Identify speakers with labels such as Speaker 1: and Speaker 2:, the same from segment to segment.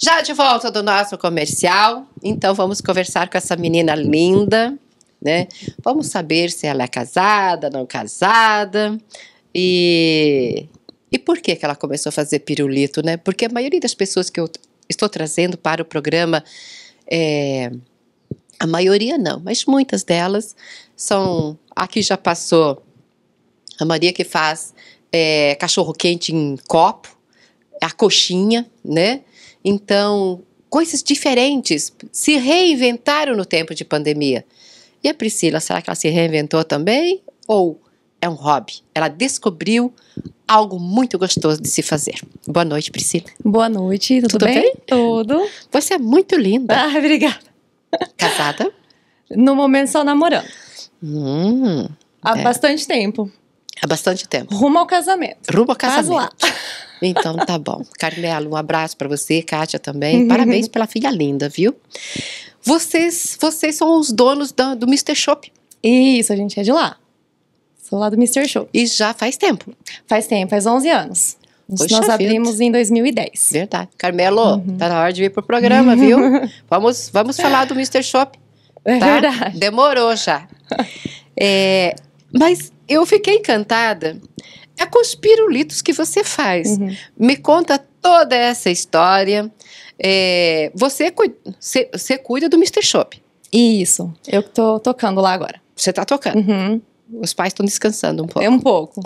Speaker 1: Já de volta do nosso comercial, então vamos conversar com essa menina linda, né? Vamos saber se ela é casada, não casada e e por que que ela começou a fazer pirulito, né? Porque a maioria das pessoas que eu estou trazendo para o programa é, a maioria não, mas muitas delas são a que já passou a Maria que faz é, cachorro quente em copo, a coxinha, né? Então, coisas diferentes se reinventaram no tempo de pandemia. E a Priscila, será que ela se reinventou também? Ou é um hobby? Ela descobriu algo muito gostoso de se fazer. Boa noite, Priscila. Boa noite, tudo, tudo bem? bem? Tudo. Você é muito linda. Ah, obrigada. Casada? No momento, só namorando. Hum, Há é. bastante tempo. Há bastante tempo. Rumo ao casamento. Rumo ao casamento. Caso lá. Então tá bom. Carmelo, um abraço para você, Kátia também. Parabéns pela filha linda, viu? Vocês, vocês são os donos do, do Mr. Shop. Isso, a gente é de lá. Sou lá do Mr. Show. E já faz tempo. Faz tempo, faz 11 anos. Poxa nós vida. abrimos em 2010. Verdade. Carmelo, uhum. tá na hora de vir pro programa, viu? vamos, vamos falar do Mr. Shop. É tá? Verdade. Demorou já. É, mas eu fiquei encantada é com os pirulitos que você faz. Uhum. Me conta toda essa história. É, você, você, você, cuida do Mr. Shop. Isso, eu tô tocando lá agora. Você tá tocando? Uhum. Os pais estão descansando um pouco. É um pouco.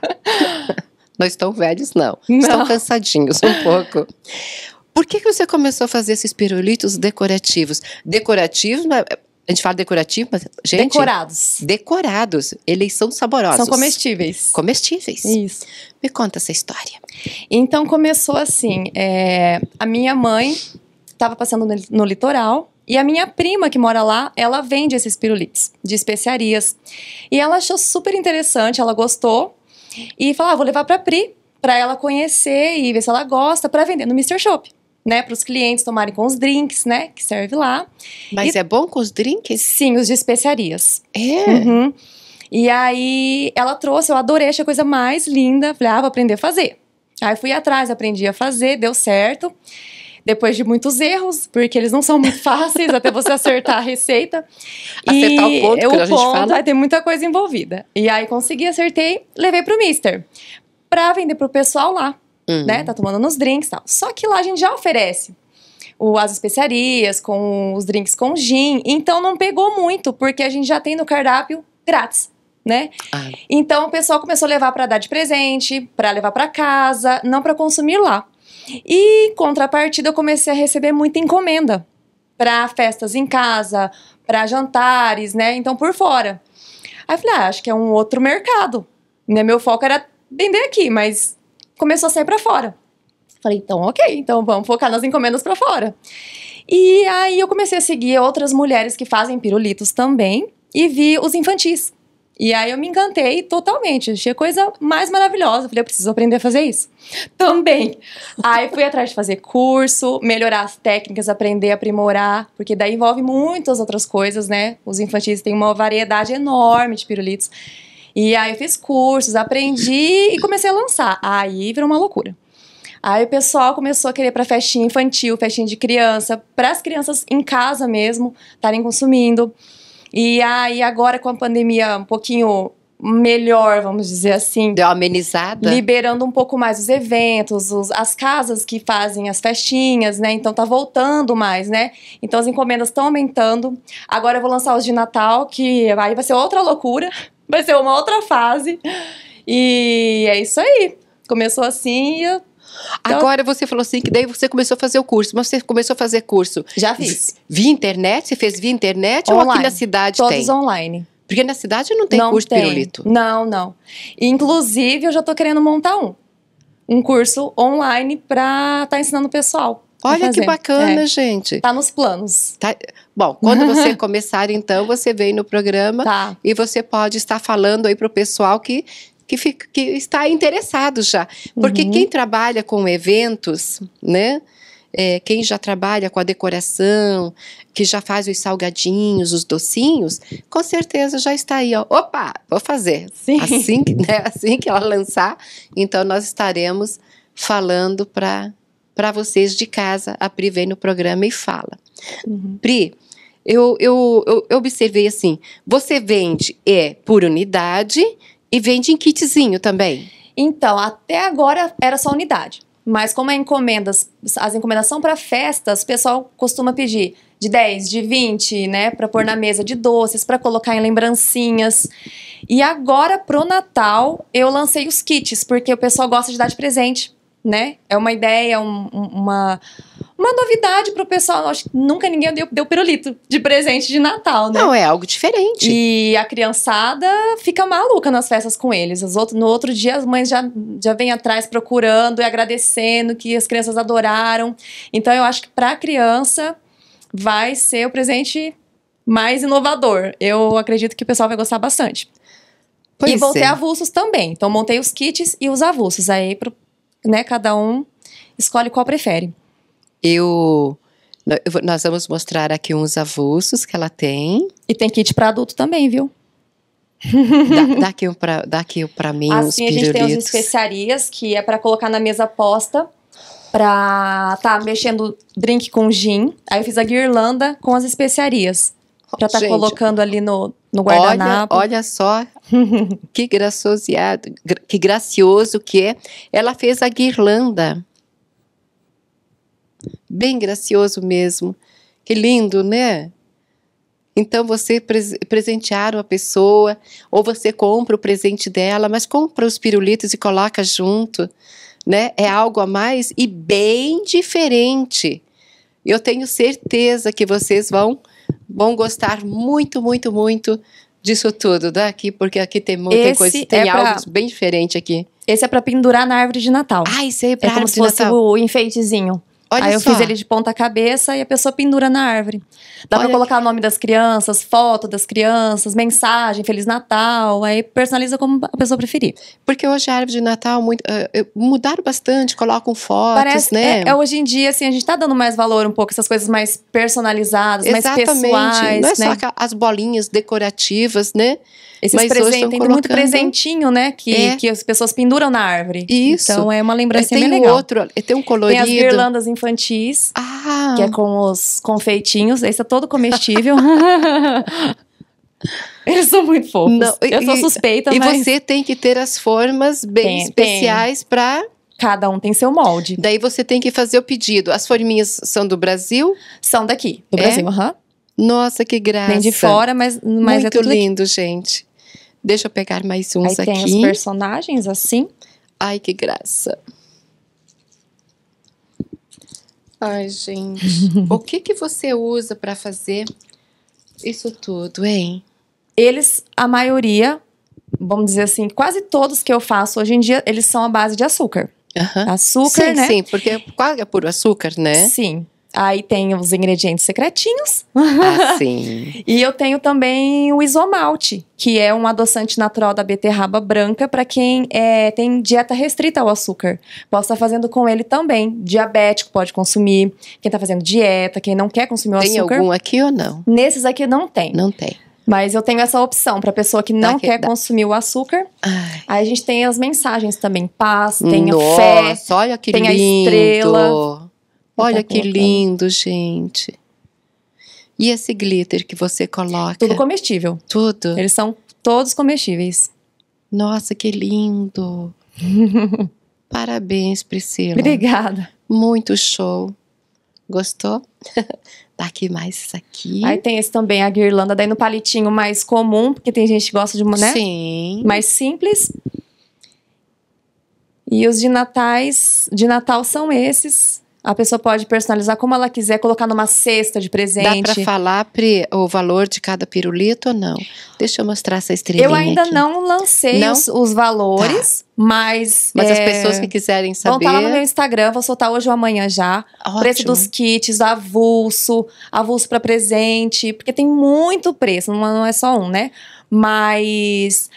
Speaker 1: não estão velhos, não. não. Estão cansadinhos um pouco. Por que, que você começou a fazer esses pirulitos decorativos? Decorativos, mas a gente fala decorativo, mas, gente. Decorados. Decorados. Eleição saborosos. São comestíveis. Comestíveis. Isso. Me conta essa história. Então começou assim: é,
Speaker 2: a minha mãe estava passando no, litoral e a minha prima que mora lá, ela vende esses pirulites de especiarias. E ela achou super interessante, ela gostou. E falou: ah, vou levar pra Pri, pra ela conhecer e ver se ela gosta, pra vender no Mr. Shop né, para os clientes tomarem com os drinks, né, que serve lá. Mas e... é bom com os drinks? Sim, os de especiarias. É. Uhum. E aí ela trouxe, eu adorei, achei a coisa mais linda. Falei, ah, vou aprender a fazer. Aí fui atrás, aprendi a fazer, deu certo. Depois de muitos erros, porque eles não são muito fáceis até você acertar a receita.
Speaker 1: Acertar e o ponto, que o a gente ponto, fala. Aí é, tem
Speaker 2: muita coisa envolvida. E aí consegui, acertei, levei para o Mister. para vender para o pessoal lá. Né? uhum. né? Tá tomando nos drinks e tal. Só que lá a gente já oferece o, as especiarias, com os drinks com gin. Então não pegou muito, porque a gente já tem no cardápio grátis. Né? Ah. Então o pessoal começou a levar para dar de presente, para levar para casa, não para consumir lá. E em contrapartida eu comecei a receber muita encomenda para festas em casa, para jantares, né? Então por fora. Aí eu falei, ah, acho que é um outro mercado. Né? Meu foco era vender aqui, mas começou a sair para fora. Falei, então, ok, então vamos focar nas encomendas para fora. E aí eu comecei a seguir outras mulheres que fazem pirulitos também e vi os infantis. E aí eu me encantei totalmente, achei a coisa mais maravilhosa. Falei, eu preciso aprender a fazer isso. Também. aí fui atrás de fazer curso, melhorar as técnicas, aprender a aprimorar, porque daí envolve muitas outras coisas, né? Os infantis têm uma variedade enorme de pirulitos. E aí eu fiz cursos, aprendi e comecei a lançar. Aí virou uma loucura. Aí o pessoal começou a querer para festinha infantil, festinha de criança, para as crianças em casa mesmo estarem consumindo. E aí agora com a pandemia um pouquinho melhor, vamos dizer assim. Deu amenizada. Liberando um pouco mais os eventos, os, as casas que fazem as festinhas, né? Então tá voltando mais, né? Então as encomendas estão aumentando. Agora eu vou lançar os de Natal, que aí vai ser outra loucura vai ser uma outra fase.
Speaker 1: E é isso aí. Começou assim e eu então, Agora você falou assim que daí você começou a fazer o curso, mas você começou a fazer curso. Já fiz. Via internet? Você fez via internet online. ou aqui na cidade Todos tem? Todos online. Porque na cidade não tem não curso tem. pirulito. Não, não. Inclusive,
Speaker 2: eu já tô querendo montar um. Um curso online pra estar tá ensinando o pessoal.
Speaker 1: Olha que bacana, é. gente. Tá nos planos. Tá... Bom, quando você começar, então, você vem no programa tá. e você pode estar falando aí para o pessoal que, que, fica, que, está interessado já. Porque uhum. quem trabalha com eventos, né? É, quem já trabalha com a decoração, que já faz os salgadinhos, os docinhos, com certeza já está aí, ó. Opa, vou fazer. Sim. Assim, né, assim que ela lançar, então nós estaremos falando para para vocês de casa. A Pri vem no programa e fala. Uhum. Pri, eu, eu, eu, eu observei assim: você vende é por unidade e vende em kitzinho também.
Speaker 2: Então, até agora era só unidade. Mas como é encomendas, as encomendas são para festas, o pessoal costuma pedir de 10, de 20, né, para pôr na mesa de doces, para colocar em lembrancinhas. E agora pro Natal eu lancei os kits, porque o pessoal gosta de dar de presente né? É uma ideia, um, uma, uma novidade pro pessoal. Acho que nunca ninguém deu, deu pirulito de presente de Natal, né? Não, é algo diferente. E a criançada fica maluca nas festas com eles. As outro, no outro dia, as mães já, já vêm atrás procurando e agradecendo que as crianças adoraram. Então, eu acho que pra criança vai ser o presente mais inovador. Eu acredito que o pessoal vai gostar bastante.
Speaker 1: Pois e voltei é. avulsos
Speaker 2: também. Então, montei os kits e os avulsos aí pro né, cada um escolhe qual prefere.
Speaker 1: Eu nós vamos mostrar aqui uns avulsos que ela tem. E tem kit para adulto também, viu? dá, dá aqui um para um para mim assim, uns a gente tem as
Speaker 2: especiarias que é para colocar na mesa posta para tá mexendo drink com gin. Aí eu fiz a guirlanda com as especiarias. Já tá Gente, colocando
Speaker 1: ali no, no guardanapo. Olha, olha só que que gracioso que é. Ela fez a guirlanda. Bem gracioso mesmo. Que lindo, né? Então você presentear uma pessoa, ou você compra o presente dela, mas compra os pirulitos e coloca junto, né? É algo a mais e bem diferente. Eu tenho certeza que vocês vão Bom gostar muito, muito, muito disso tudo daqui, porque aqui tem muita coisa, tem é pra, algo bem diferente aqui. Esse é para
Speaker 2: pendurar na árvore de Natal. Ah, isso aí é pra é como se fosse Natal. o enfeitezinho.
Speaker 1: Olha Aí eu só. fiz ele
Speaker 2: de ponta cabeça e a pessoa pendura na árvore. Dá para colocar o nome das crianças, foto das crianças, mensagem, Feliz Natal. Aí personaliza como a pessoa preferir.
Speaker 1: Porque hoje a árvore de Natal muito, uh, mudaram bastante, colocam fotos, Parece, né? É, é,
Speaker 2: hoje em dia, assim, a gente tá dando mais valor um pouco essas coisas mais personalizadas, Exatamente. mais pessoais. Não é né?
Speaker 1: só as bolinhas decorativas, né? Esses Mas presentes, hoje tem colocando... muito presentinho, né? Que, é. que as pessoas penduram na árvore. Isso. Então é uma lembrança bem legal. Outro, tem um colorido. Tem as guirlandas
Speaker 2: infantis,
Speaker 1: ah. que é
Speaker 2: com os confeitinhos. Esse é todo comestível.
Speaker 1: Eles são muito fofos. Não, e, eu sou suspeita, e, mas... E você tem que ter as formas bem tem, especiais para Cada um tem seu molde. Daí você tem que fazer o pedido. As forminhas são do Brasil? São daqui, do é? Brasil, aham. Uhum. Nossa, que graça. Vem de fora, mas, mas é Muito é lindo, gente. Deixa eu pegar mais uns Aí aqui. Tem os personagens assim. Ai, que graça. Ai, gente. o que que você usa para fazer isso tudo,
Speaker 2: hein? Eles, a maioria, vamos dizer assim, quase todos que eu faço hoje em dia, eles são a base de açúcar.
Speaker 1: Açúcar, sim, né? Sim, porque é puro açúcar, né?
Speaker 2: Sim. Aí tem os ingredientes secretinhos. Ah, sim. e eu tenho também o isomalte, que é um adoçante natural da beterraba branca para quem é, tem dieta restrita ao açúcar. Posso estar tá fazendo com ele também. Diabético pode consumir. Quem está fazendo dieta, quem não quer consumir o açúcar. Tem algum
Speaker 1: aqui ou não?
Speaker 2: Nesses aqui não tem. Não tem. Mas eu tenho essa opção para pessoa que não tá, quer dá. consumir o açúcar. Ai. Aí a gente tem as mensagens também. Paz, tenha Nossa, fé. Olha que tem lindo. a estrela.
Speaker 1: Olha que lindo, gente. E esse glitter que você coloca? Tudo comestível. Tudo. Eles são todos comestíveis. Nossa, que lindo. Parabéns, Priscila. Obrigada. Muito show. Gostou? Daqui mais isso aqui. Aí
Speaker 2: tem esse também, a guirlanda, daí no palitinho mais comum, porque tem gente que gosta de uma, né? Sim. Mais simples. E os de natais, de Natal são esses. A pessoa pode personalizar como ela quiser, colocar numa cesta de presente. Dá para falar
Speaker 1: Pri, o valor de cada pirulito ou não? Deixa eu mostrar essa estrelinha. Eu ainda aqui.
Speaker 2: não lancei não? Os, os, valores, tá. mas. Mas é, as pessoas que quiserem saber. Vão estar tá lá no meu Instagram, vou soltar hoje ou amanhã já. Ótimo. Preço dos kits, avulso, avulso para presente, porque tem muito preço, não é só um, né? Mas.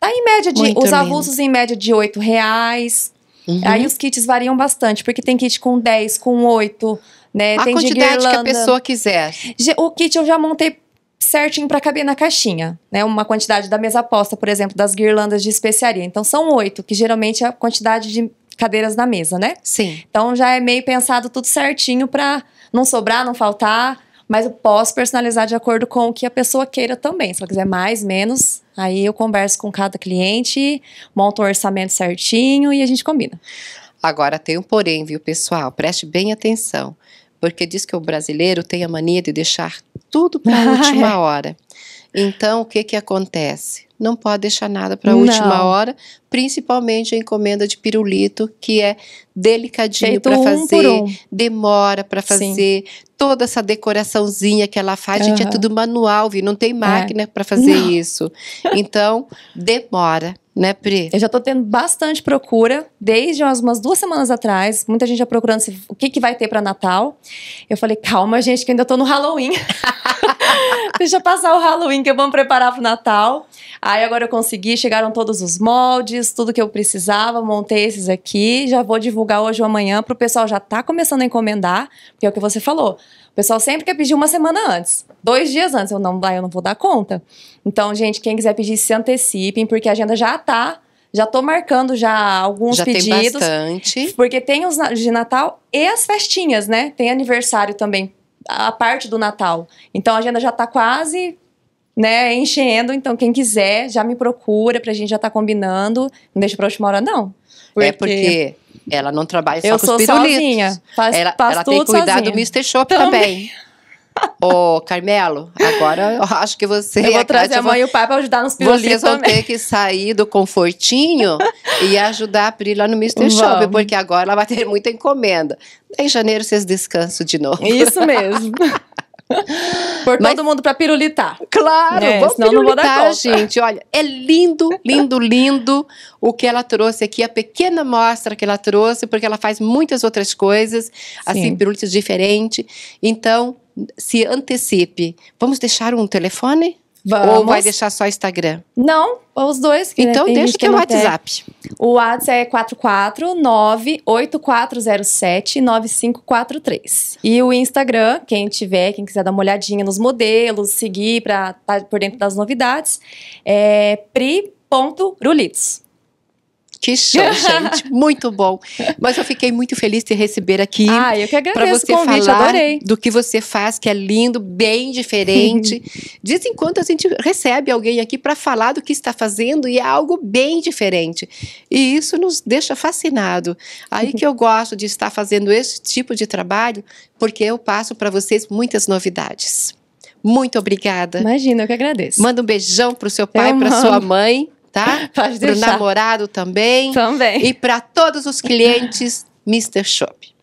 Speaker 2: Tá em média de. Muito os lindo. avulsos em média de 8 reais Uhum. Aí os kits variam bastante, porque tem kit com 10, com 8, né? A tem quantidade que a pessoa quiser. O kit eu já montei certinho para caber na caixinha, né? Uma quantidade da mesa posta, por exemplo, das guirlandas de especiaria. Então são oito, que geralmente é a quantidade de cadeiras na mesa, né? Sim. Então já é meio pensado tudo certinho para não sobrar, não faltar mas eu posso personalizar de acordo com o que a pessoa queira também. Se ela quiser mais, menos, aí eu converso com cada cliente, monto o orçamento
Speaker 1: certinho e a gente combina. Agora tem um porém, viu, pessoal? Preste bem atenção, porque diz que o brasileiro tem a mania de deixar tudo para a ah, última é. hora. Então, o que que acontece? Não pode deixar nada para a última hora, principalmente a encomenda de pirulito, que é delicadinho para fazer, um um. demora para fazer, Sim toda essa decoraçãozinha que ela faz, uhum. gente, é tudo manual, viu? Não tem é. máquina é. para fazer não. isso. Então, demora né, Pri? Eu já tô tendo
Speaker 2: bastante procura, desde umas duas semanas atrás. Muita gente já procurando se, o que, que vai ter para Natal. Eu falei, calma, gente, que ainda tô no Halloween. Deixa passar o Halloween que eu vou me preparar pro Natal. Aí agora eu consegui, chegaram todos os moldes, tudo que eu precisava, montei esses aqui. Já vou divulgar hoje ou amanhã pro pessoal já tá começando a encomendar, porque é o que você falou. O pessoal sempre quer pedir uma semana antes, dois dias antes. Eu não, ah, eu não vou dar conta. Então, gente, quem quiser pedir, se antecipem, porque a agenda já tá. Já tô marcando já alguns já pedidos. Tem bastante. Porque tem os de Natal e as festinhas, né? Tem aniversário também, a parte do Natal. Então a agenda já tá quase né, enchendo. Então, quem quiser, já me procura pra gente já tá combinando. Não deixa pra última hora, não.
Speaker 1: Porque é porque ela não trabalha só com os pirulitos. Sozinha, faz, ela faz ela tem que cuidar sozinha. do Mr. Shop também. também. Ô, Carmelo, agora eu acho que você. Eu vou a trazer Cátia, a mãe e o
Speaker 2: pai para ajudar nos pirulitos. Vocês vão também. ter
Speaker 1: que sair do confortinho e ajudar a Pri lá no Mr. Vamos. Shop, porque agora ela vai ter muita encomenda. Em janeiro vocês descansam de novo. Isso mesmo. Por Mas, todo mundo pra pirulitar. Claro, né? vamos Senão pirulitar, não vou dar gente. Olha, é lindo, lindo, lindo o que ela trouxe aqui, a pequena mostra que ela trouxe, porque ela faz muitas outras coisas, assim, Sim. assim, pirulitas diferentes. Então, se antecipe. Vamos deixar um telefone? Vamos. Ou vai deixar só Instagram?
Speaker 2: Não, os dois. Que então deixa teu WhatsApp. Tem. O WhatsApp é 449-8407-9543. E o Instagram, quem tiver, quem quiser dar uma olhadinha nos modelos, seguir para estar tá por dentro das novidades, é pri.rulitos.
Speaker 1: Que show, gente. Muito bom. Mas eu fiquei muito feliz de receber aqui. Ah, eu que agradeço pra você o convite, falar adorei. Do que você faz, que é lindo, bem diferente. de vez em quando a gente recebe alguém aqui para falar do que está fazendo e é algo bem diferente. E isso nos deixa fascinado. Aí que eu gosto de estar fazendo esse tipo de trabalho, porque eu passo para vocês muitas novidades. Muito obrigada. Imagina, eu que agradeço. Manda um beijão pro seu pai, para sua mãe tá? Pode deixar. Pro namorado também. Também. E para todos os clientes Mr. Shop.